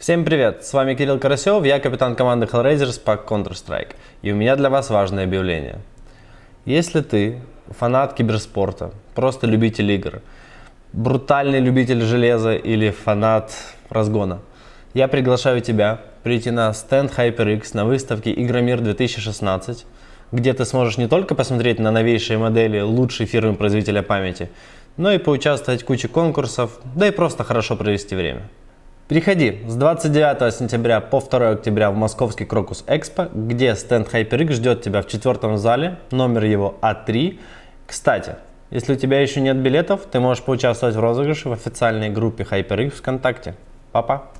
Всем привет! С вами Кирилл Карасев, я капитан команды Hellraiser по Counter-Strike. И у меня для вас важное объявление. Если ты фанат киберспорта, просто любитель игр, брутальный любитель железа или фанат разгона, я приглашаю тебя прийти на стенд HyperX на выставке Игромир 2016, где ты сможешь не только посмотреть на новейшие модели лучшей фирмы производителя памяти, но и поучаствовать в куче конкурсов, да и просто хорошо провести время. Переходи с 29 сентября по 2 октября в московский Крокус Экспо, где стенд HyperX ждет тебя в четвертом зале, номер его А3. Кстати, если у тебя еще нет билетов, ты можешь поучаствовать в розыгрыше в официальной группе HyperX ВКонтакте. Папа!